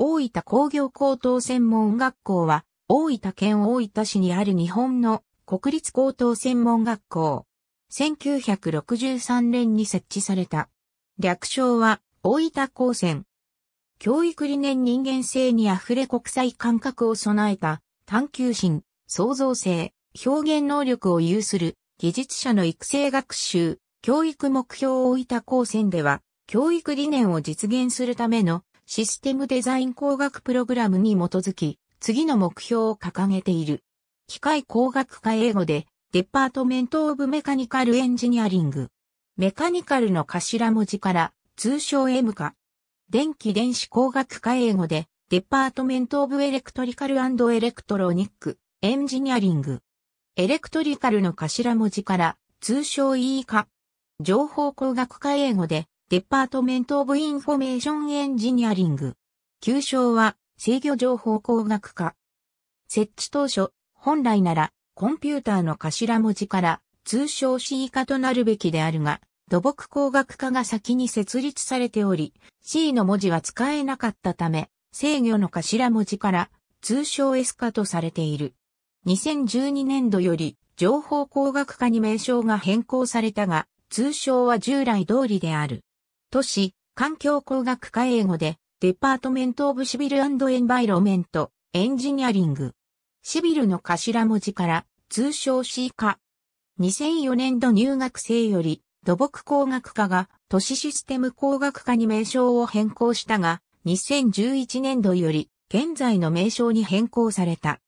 大分工業高等専門学校は、大分県大分市にある日本の国立高等専門学校。1963年に設置された。略称は、大分高専。教育理念人間性に溢れ国際感覚を備えた、探求心、創造性、表現能力を有する、技術者の育成学習、教育目標大分高専では、教育理念を実現するためのシステムデザイン工学プログラムに基づき、次の目標を掲げている。機械工学科英語で、デパートメント・オブ・メカニカル・エンジニアリング。メカニカルの頭文字から、通称 M 化。電気電子工学科英語で、デパートメント・オブ・エレクトリカル・エレクトロニック、エンジニアリング。エレクトリカルの頭文字から、通称 E 化。情報工学科英語で、デパートメント・オブ・インフォメーション・エンジニアリング。旧称は、制御情報工学科。設置当初、本来なら、コンピューターの頭文字から、通称 C 以下となるべきであるが、土木工学科が先に設立されており、C の文字は使えなかったため、制御の頭文字から、通称 S 化とされている。2012年度より、情報工学科に名称が変更されたが、通称は従来通りである。都市、環境工学科英語で、デパートメント・オブ・シビル・エンバイロメント、エンジニアリング。シビルの頭文字から、通称 C 科。2004年度入学生より、土木工学科が都市システム工学科に名称を変更したが、2011年度より、現在の名称に変更された。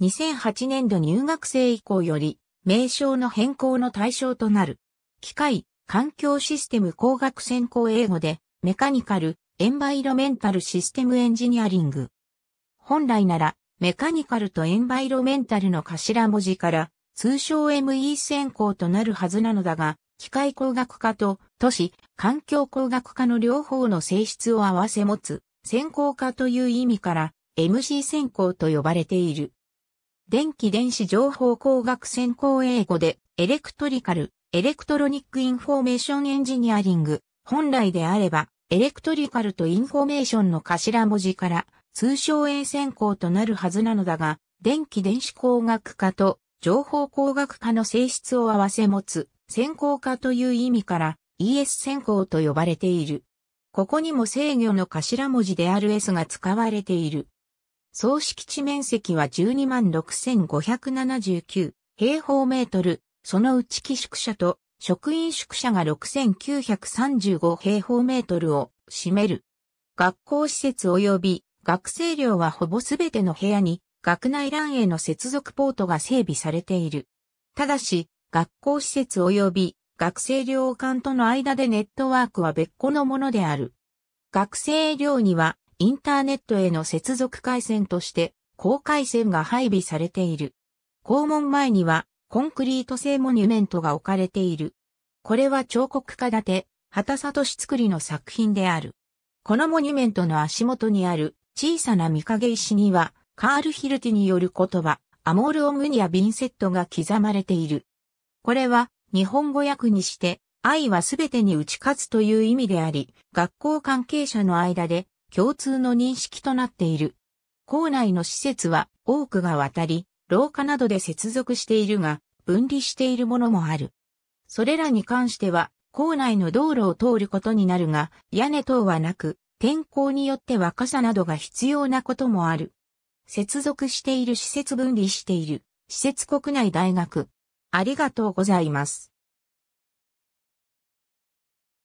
2008年度入学生以降より、名称の変更の対象となる。機械、環境システム工学専攻英語で、メカニカル、エンバイロメンタルシステムエンジニアリング。本来なら、メカニカルとエンバイロメンタルの頭文字から、通称 ME 専攻となるはずなのだが、機械工学科と都市、環境工学科の両方の性質を併せ持つ、専攻科という意味から、MC 専攻と呼ばれている。電気電子情報工学専攻英語で、エレクトリカル、エレクトロニックインフォーメーションエンジニアリング、本来であれば、エレクトリカルとインフォーメーションの頭文字から、通称 A 線工となるはずなのだが、電気電子工学科と情報工学科の性質を合わせ持つ、専攻科という意味から ES 専攻と呼ばれている。ここにも制御の頭文字である S が使われている。総敷地面積は12万6579平方メートル、そのうち寄宿舎と職員宿舎が6935平方メートルを占める。学校施設及び学生寮はほぼすべての部屋に学内欄への接続ポートが整備されている。ただし、学校施設及び学生寮間との間でネットワークは別個のものである。学生寮にはインターネットへの接続回線として高回線が配備されている。校門前にはコンクリート製モニュメントが置かれている。これは彫刻家建て、畑里市作りの作品である。このモニュメントの足元にある小さな見影石には、カール・ヒルティによる言葉、アモール・オムニア・ビンセットが刻まれている。これは日本語訳にして、愛はすべてに打ち勝つという意味であり、学校関係者の間で共通の認識となっている。校内の施設は多くが渡り、廊下などで接続しているが、分離しているものもある。それらに関しては、校内の道路を通ることになるが、屋根等はなく、天候によっては傘などが必要なこともある。接続している施設分離している、施設国内大学。ありがとうございます。